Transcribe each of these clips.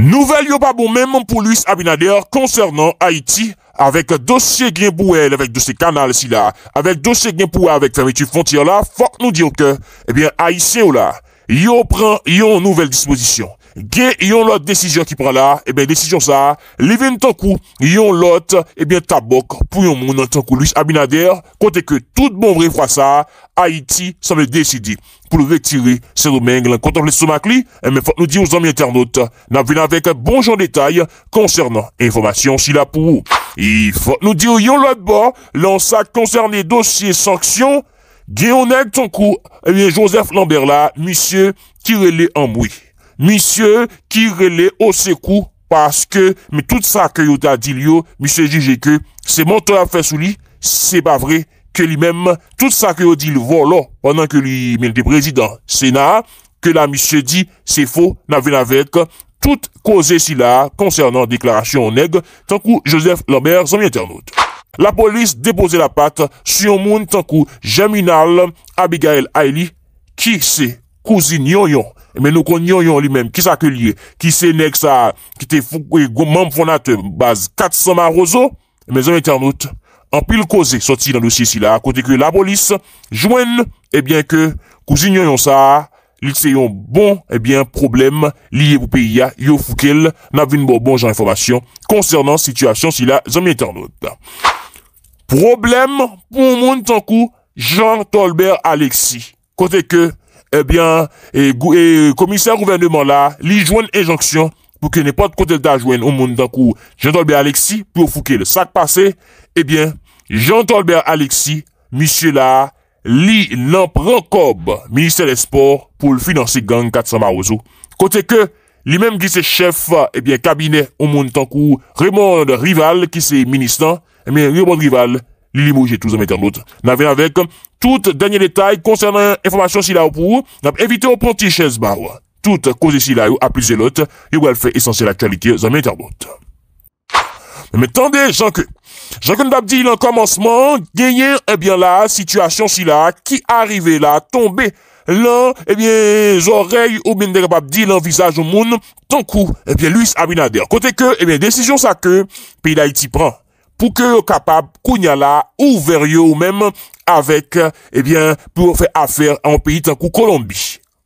Nouvel yo pa bon menmon pou luis abina deor konsernan Haiti avek dosye genpou el, avek dosye kanal si la, avek dosye genpou el, avek fame tu fonti yo la, fok nou diyo ke, ebyen eh Haitien yo la, yo pren yon nouvel disposisyon. Ge yon lote desisyon ki pran la, e ben desisyon sa, li ven ton kou, yon lote, e ben tabok pou yon moun ton kou Luis Abinader, kote ke tout bon vre eh bon fwa sa, Haiti sa me desidi pou le vek tire seroumeng lan kontanple soumak li, e men fok nou di ou zanmye ternote, nan ven avèk bon joun detay koncernan, informasyon si la pou ou. E fok nou di ou yon lote bon lan sa koncernan dosye sanksyon, ge yon ek ton kou, e eh ben Joseph Lamberla, misye, tire le an moui. misye ki rele o se kou paske me tout sa ke yo ta di li yo misye juje ke se mante a fe sou li se ba vre ke li mem tout sa ke yo di li vo lo anan ke li men de prezident sena ke la misye di se fo na ven avek tout koze si la konsernan deklarasyon neg tankou Joseph Lombert la polis depose la pat su yon moun tankou Jaminal Abigail Aili ki se kouzi nyonyon men nou kon yon yon li menm, ki sa ke liye, ki se nek sa, ki te fukwe moun fonate, baz 400 marozo, men zanmye ternout, anpil koze soti nan dosye sila, kote ke la bolis, jwen, ebyen ke kouzi yon yon sa, li se yon bon, ebyen, eh problem liye pou peyi ya, yo fukel, nan vin bo bon jan informasyon, konsernan situasyon sila, zanmye ternout. Problem pou moun tankou, Jean Tolbert Alexis, kote ke eh bien, et, commissaire gouvernement là, li une injonction pour que n'importe côté da au monde d'un coup. Jean-Tolbert Alexis, pour fouquer le sac passé, eh bien, Jean-Tolbert Alexis, monsieur là, li l'emprunt prend cob, ministère des Sports, pour le financer gang 400 Marozo. Côté que, lui-même qui c'est chef, eh bien, cabinet au monde d'un coup, Raymond Rival, qui c'est ministre, eh bien, Raymond Rival, li limoge tous les l'autre. N'avait avec, Tout denye detay koncernan informasyon si la ou pou, dap evite ou poti chèz barwa. Tout kozi si la ou ap lise lot, yo wèl fè esansye l'aktualite zanmè intervote. Mè tendè, jankè. Jankè nou dap di lan komanseman, genyen, ebyen, la situasyon si la, ki arive la, tombe, lan, ebyen, zorey ou bende dap ap di lan visaj ou moun, ton kou, ebyen, eh luis abinade. Kote ke, ebyen, eh desisyon sa ke, pi la iti pran. pou ke yo kapab kou nye la ouver yo mèm avèk pou fè afer an peyi tan kou Kolombi.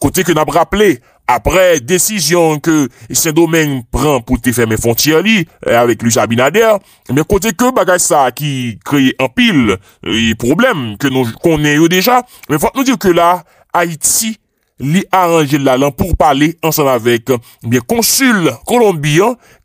Kote ke nab rapple, apre desisyon ke sen domèng pran pou te fè mè fon tir li, eh, avèk lisa binader, mè kote ke bagaj sa ki kreye an pil e problem ke nou konè yo deja, mè fòt nou dire ke la Haïti li arranje la pou pour parler ensemble avec konsul euh, consul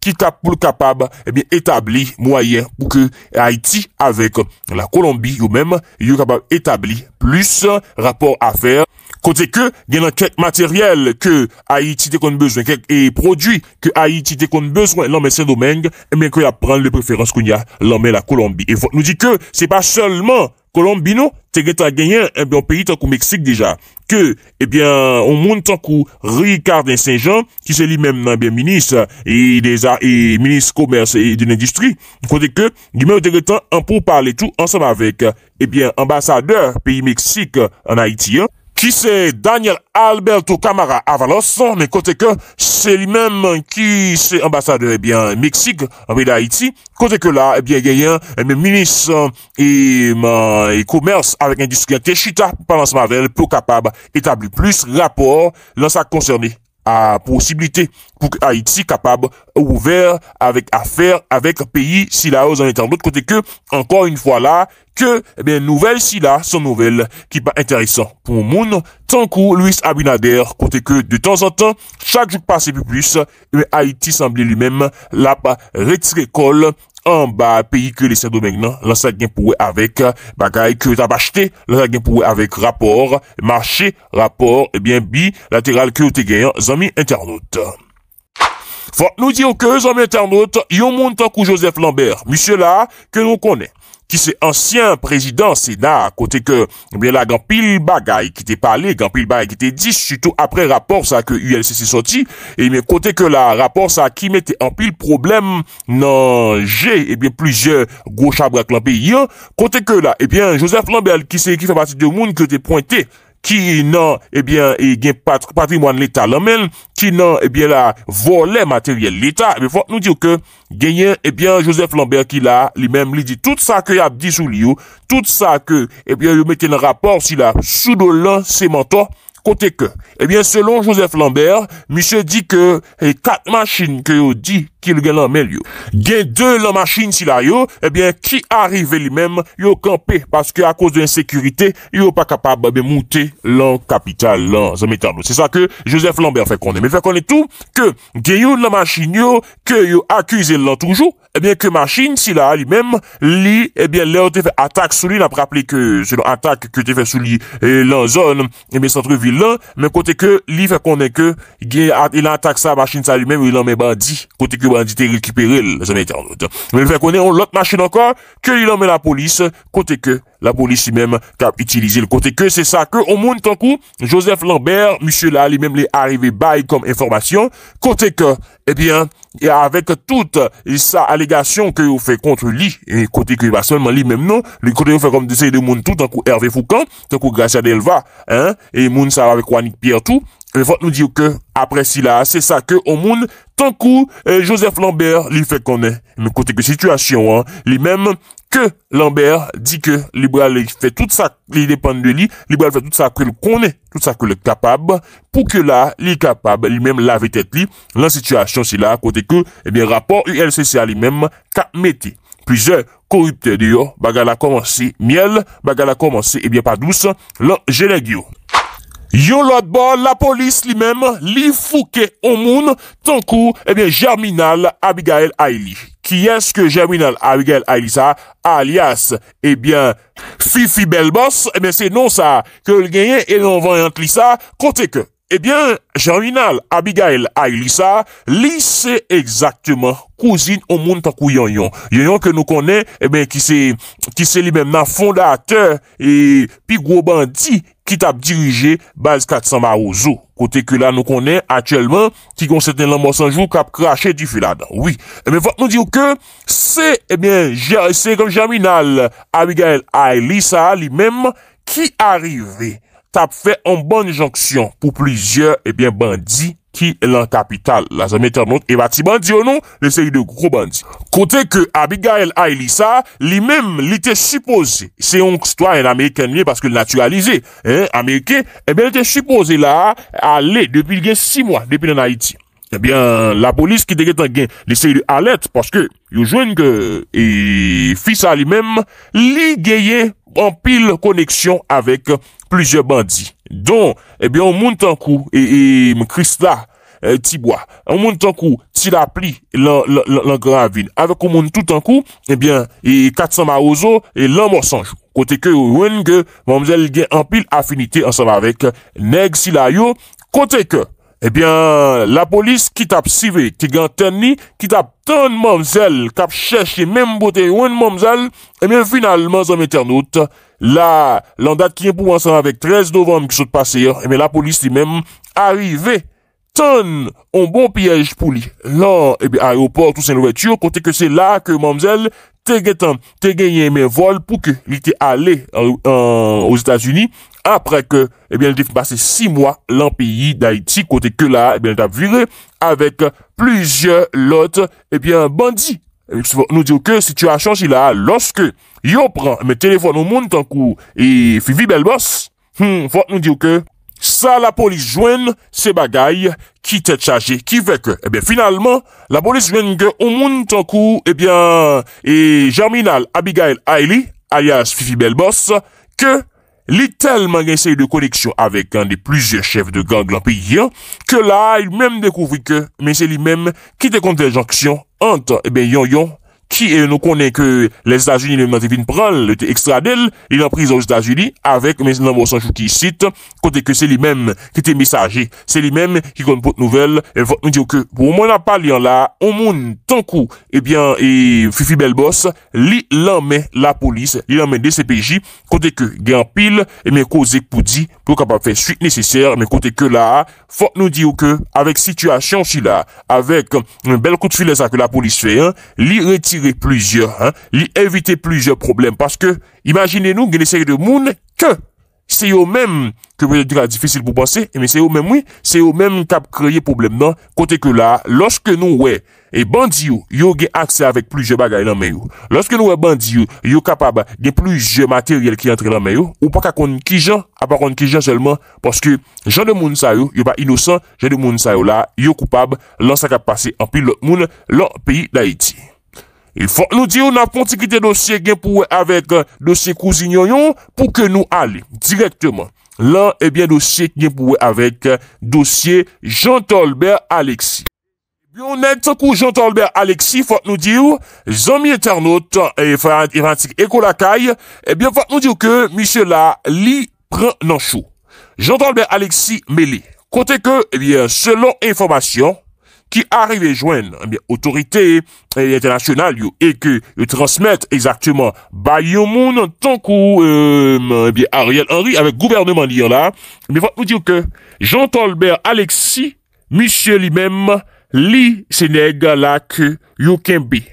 ki qui capable et eh bien etabli moyen pour que Haïti, avec euh, la Colombie, yo même, yo capable etabli plus rapor afer Kote ke nan kek matériel que Haïti te kon bezwen, kek e prodwi ke Haiti te kon bezwen, lanmen Saint-Domingue, eh que kwe la les le preferans y ya lanmen la Kolombi. nous nou que ce n'est pas seulement... Colomb Bino, tegetan genyen en bi an peyi tankou Meksik deja, ke, en bi an, an moun tankou Ricardin Saint-Jean, ki se li menm nan bi an minis, e minis komers e din endistri, di kote ke, di menm tegetan an pou parle tout ansem avek, en bi an, ambasadeur peyi Meksik an Haitien, qui c'est Daniel Alberto Camara Avalos, mais côté que c'est lui-même qui c'est ambassadeur, eh bien, Mexique, en Ville d'Haïti, côté que là, eh bien, il y a un eh ministre et, euh, et commerce avec l'industrie Techita, pendant ce pour capable établir plus rapport dans sa concerné à possibilité Haïti capable euh, ouvert avec affaire avec pays si la hausse en étant d'autre côté que encore une fois là que eh bien nouvelles si là sont nouvelles qui pas intéressant pour monde tant que Luis Abinader côté que de temps en temps chaque jour passé plus plus eh Haïti semblait lui-même la retirer colle en bas pays que les saint maintenant, non pour avec euh, bagaille que t'as acheté l'ancien pour avec rapport marché rapport et eh bien bi, bilatéral que t'es gagnants amis internautes Fote nou diyo ke e zanmète anot, yon moun tankou Joseph Lambert, misye la, ke nou konè, ki se ansyen prezident sena, kote ke, e eh bè la, gan pil bagay ki te pale, gan pil bagay ki te dis, suto apre rapor sa ke ULC se soti, e bè kote ke la, rapor sa ki mette an pil problem nan jè, e eh bè plizye gochabre ak lan pe yon, kote ke la, e eh bè Joseph Lambert, ki se ekifan pati de moun ki te pointè, ki nan, ebyen, e gen patrimoine l'Etat l'anmen, ki nan, ebyen, la, volè materiel l'Etat. Ebyen, fòt nou diyo ke, genyen, ebyen, Joseph Lambert ki la, li men li di, tout sa ke ap di sou li yo, tout sa ke, ebyen, yo mette nan rapor si la, sou do lan semento, Kote ke, ebyen selon Joseph Lambert, misè di ke e, kat machin ke yo di kil gen lan men yo, gen de lan machin si la yo, ebyen ki arrive li men yo kampe, paske a kouse de insekurite, yo pa kapab be mouti lan kapital lan. Zan metan nou, se sa ke Joseph Lambert fe konen. Me fe konen tou, ke gen yo lan machin yo, ke yo akuse lan toujou, eh bien, que machine, s'il a lui-même, lui, eh bien, l'autre fait attaque sur lui, n'a pas rappelé que, c'est l'attaque que tu fait sur lui, et là, eh bien, centre-ville là, mais côté que, lui, fait qu'on que, il a attaqué sa machine, ça lui-même, il en met bandit, côté que bandit est récupéré, là, ça Mais il fait qu'on est, on l'autre machine encore, que il en met la police, côté que, la police même qui a utilisé le côté que c'est ça que au monde tant coup Joseph Lambert monsieur là lui-même les arrivé bail comme information côté que eh bien et avec toute sa allégation que vous fait contre lui et côté que pas bah, seulement lui même non le côté vous fait comme des de monde tout tant coup Hervé Foucan tant coup Gracia Delva hein et monde ça avec Juanic Pierre tout il faut nous dire que après cela c'est ça que au monde tant coup eh, Joseph Lambert lui fait connaître mais côté que situation hein, lui même Ke Lambert di ke liberal li fè tout sa, li depande li, liberal fè tout sa ke l konè, tout sa ke l kapab pou ke la li kapab, li mèm la vè tèt li. Lan situasyon si la, kote ke, ebyen, eh rapor ULCCA li mèm ka mette. Pwize korupte di yo, bagala komanse, miel, bagala komanse, ebyen, pa dous, lan jenè gyo. Yo lot bon, la polis li mèm, li fukè o moun, tankou, ebyen, jerminal Abigail Aili. Ki yas ke Jaminal Abigail Aylisa alias, ebyen, eh Fifi Belbos? Ebyen, eh se nou sa, ke l genyen enon vanyant Lisa, kote ke? Ebyen, eh Jaminal Abigail Aylisa, li se ekzakteman kouzin o moun takou yon yon. Yon yon ke nou konen, ebyen, ki se li men na fondate, pi gwo bandi, kit ap dirije base 400 Marouzo. Kote ke la nou konen atyelman, ki kon seten lan monsanjou kap krashe di filada. Oui, men eh vat nou diyo ke, se, ebyen, eh se kom Jaminal, Abigail, a Elisa, li menm, ki arive. sa pou fè an ban jonksyon pou plizye eh bandi ki lan kapital. La zan mette e an not, eva ti bandi yo nou, le se yi de kou bandi. Kote ke Abigail a Elisa, li menm li te shipoze, se yon kstwa en Amerikan miye paske naturalize, Amerike, e eh ben li te shipoze la a le depil gen 6 mwa, depil en Haiti. E eh ben la polis ki de gen tan gen, le se yi de alet, paske yo jwen ke fi sa li menm, li genyen, An pil koneksyon avèk Plüzyè bandi Don, ebyon moun tankou E mkrist la tibwa An moun tankou sila pli Lan gravin Avèk moun tout tankou Ebyon kat sa ma ozo E lan monsanj Kote ke yon wèn gen Moun zèl gen an pil afinite Ansama avèk neg sila yo Kote ke Ebyen, eh la polis ki tap sive, ki gan ten ni, ki tap ton mamzal, kap cheshe menm bote yon mamzal, ebyen eh finalman zan men ternout, la, lan dat ki yon pou ansan avek 13 novem ki sot pase, ebyen eh la polis li menm, arive, ton, on bon piyej pou li. Lan, ebyen, aroport ou sen louetur, kote ke se la ke mamzal, te gen ten, te gen yon men vol pou ke li te ale au Etats-Unis, après que, eh bien, il a passé six mois dans pays d'Haïti, côté que là, eh bien, il a viré avec plusieurs lotes, eh bien, bandits. faut eh nous dire que situation changé là, lorsque yo prend mes téléphone au monde tant coup et Fifi Belbos, il hmm, faut nous dire que ça la police joigne ces bagailles qui t'a chargé qui fait que eh bien finalement la police joigne que au monde tant coup eh bien et Germinal Abigail Hailey alias Fifi Belbos que il tellement de connexion avec un des plusieurs chefs de gang dans que là, il même découvert que, mais c'est lui-même qui te la jonction entre Yon Yon qui nous connaît que les États-Unis, le une prendre le extradel, il est en prison aux États-Unis, avec, mes non, qui cite, côté que c'est lui-même qui était messager, c'est lui-même qui compte pour nouvelle, et va nous dire que, pour moi, n'a pas lien là, au monde, tant coup, et eh bien, et Fifi Belbos, il mais la police, il l'emmet des CPJ, côté que, grand pile, et bien, causé pour dire, pour capable faire suite nécessaire, mais côté que là, faut nous dire que, avec situation, si là, avec un bel coup de filet, que la police fait, hein, retire plizye, li evite plizye problem, paske, imagine nou gen eseye de moun, ke, se yo mem, ke mwen dira difisil pou panse, se yo mem, se yo mem kap kreye problem nan, kote ke la, loske nou we, e bandi yo, yo gen akse avek plizye bagay nan men yo, loske nou we bandi yo, yo kapab gen plizye materyel ki entre nan men yo, ou pa kakon ki jan, apakon ki jan selman, paske, jan de moun sa yo, yo pa inosan, jan de moun sa yo la, yo koupab, lan sa kap pase, anpil lot moun, lot pi la iti. E fote nou di ou nan ponte ki te dosye genpouwe avek euh, dosye kouzi nyonyon pou ke nou ale direktman. Lan ebyen eh dosye genpouwe avek euh, dosye Jean-Tolbert Alexis. Eh Bi ou net kou Jean-Tolbert Alexis fote nou di ou, zanmi eternote euh, e fanatik eko lakay, ebyen eh fote nou di ou ke misye la li pre nan chou. Jean-Tolbert Alexis mele. Kote ke ebyen selon informasyon, ki arrive jwen, eh bien, otorite, eh bien, internasyonal, yo, eke, yo transmette, exaktouman, Bayou Moun, tankou, euh, eh bien, Ariel Henry, avek gouvernement diyon la, mi fwa pou diyo ke, Jean-Tolbert Alexis, misye li men, li, Senegalak, yo kenbi,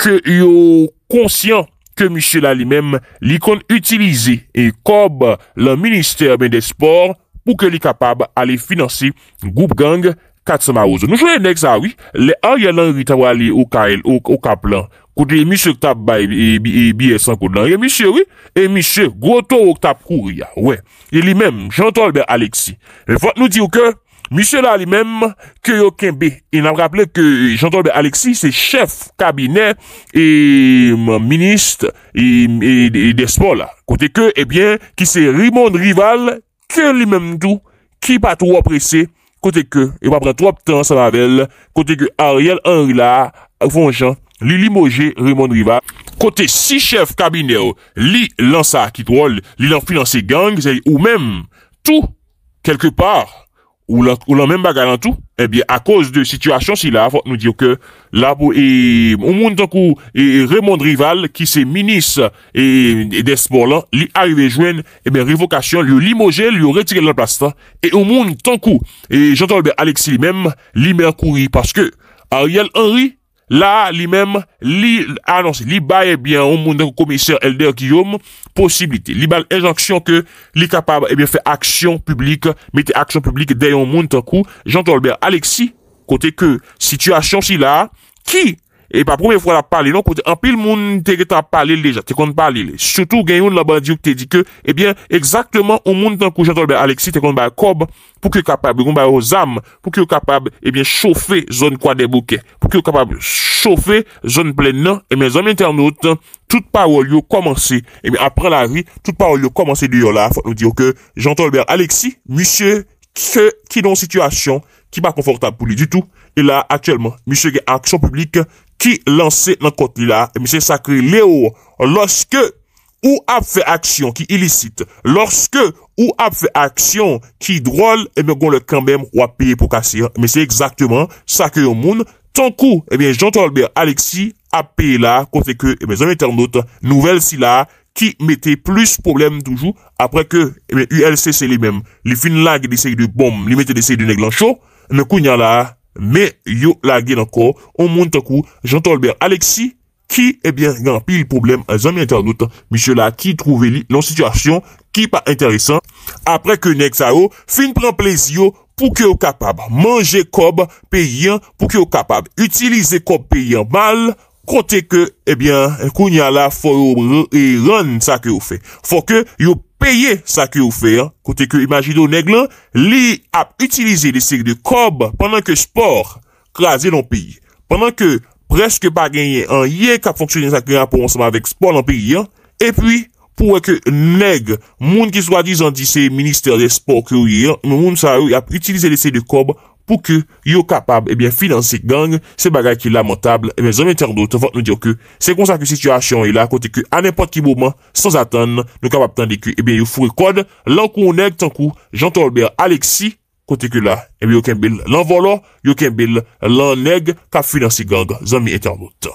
ke yo, konsyant, ke misye la li men, li kon utilize, e kob, la Ministère, ben, de sport, pou ke li kapab, ale finanse, Goup Gang, eh, Nou jwè nèk sa wè, lè an yè nan rita wale ou ka plan, kote yè misè kta bè biye san kote nan, yè misè wè, yè misè, gwo to wè kta prou yè, wè, yè li mèm, jantol bè Alexi, lè fote nou di wè, misè la li mèm, kè yo kèm bè, yè nan rappelè kè jantol bè Alexi, se chef kabinet, e, mè, euh, minist, e, e, de sport la, kote kè, e eh bè, ki se rimon rival, kè li mèm dou, ki patou wè presè, Kote ke, ep apren 3 ptan sa lavel, kote ke Ariel Anrila, Fonjan, Lili Moje, Raymond Riva, kote 6 chef kabiner, li lan sa akitrol, li lan finanse gang, ou menm, tou, kelke par. ou lan men baga lan tou, ebyen eh a koz de sityasyon si la, nou diyo ke, la pou, e, ou moun tankou, e, remond rival, ki se minis, e, despo lan, li arive jwen, ebyen eh revokasyon, li yo limoje, li yo retike lan plasta, e ou moun tankou, e, eh, jantan ou be Alexi li men, li Merkuri, paske, Ariel Henry, e, La li mem li anonsi, ah li baye bien ou moun den komiseur Elder Guillaume posibilite. Li bal enjonksyon ke li kapab ebyen eh fe aksyon publik, mette aksyon publik dey ou moun tenkou. Jean-Torbert Alexis, kote ke situasyon si la, ki? E pa prome fwa la pali lè, non, anpil moun teke ta pali lèja, te kon pali lè. Soutou gen yon laban diyo te dike, ebyen, eh egzaktman ou moun tankou Jean-Tolbert Alexis te kon baye kob, pou ki yo kapab, pou ki yo kapab, ebyen, eh choufe zon kwa debouke, pou ki yo kapab choufe zon plen nan, ebyen, eh zon men ternout, tout pa ou yo komanse, ebyen, apren la ri, tout pa ou yo komanse diyo la, fote nou diyo ke, Jean-Tolbert Alexis, misye ke, ki non situasyon, ki pa konfortab pou li di tou, e la, aktyelman, misye gen aksyon publik, ki lanse nan kote li la, mese sakre oh, le ou, loske ou ap fe aksyon ki ilisite, loske ou ap fe aksyon ki drol, mese goun le kambem wap peye pou kase, mese ekzakteman sakre yon moun, ton kou, jantou Albert Alexis ap peye la, kote ke, mese ameternote, nouvel si la, ki mette plus problem toujou, apre ke, ulc se li mem, li fin lag li se yi du bom, li mette li se yi du neglancho, mese kou nyan la, Me yo la gen anko, on moun tan kou, jantol ben Alexi, ki e eh ben yon pil problem, zan mi internet, misyo la, ki trove li, lon situasyon, ki pa enteresan, apre ke nek sa yo, fin pren plezio pou ki yo kapab, manje kob peyen pou ki yo kapab, utilize kob peyen mal, Kote ke, ebyen, eh koun ya la fò yon ron sa ke ou fe. Fò ke yon peye sa ke ou fe, kote ke imajido neg lan, li ap utilize de se de kob pendant ke sport krasen an peyi. Pendant ke preske pa genyen an ye kap fonksyon yon sa ke yon pou ansama vek sport an peyi, e pwi pou weke neg moun ki swa dizan di se minister de sport ki ou ye, moun sa yon ap utilize de se de kob krasen. pou ke yo kapab, ebyen, eh finanse gang, se bagay ki lamentable, ebyen, eh zonmye ternote, fote nou diyo ke, se konsak yon situasyon yon la, kote ke, an epot ki mouman, sans atan, nou kapab tan di ke, ebyen, yo fure kode, lan kou ou neg, tan kou, jantou alber, aleksi, kote ke la, ebyen, yo ken bil, lan volo, yo ken bil, lan neg, ka finanse gang, zonmye ternote.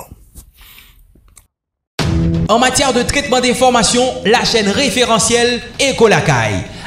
En matyar de tretman de informasyon, la chen referansyel, eko lakay.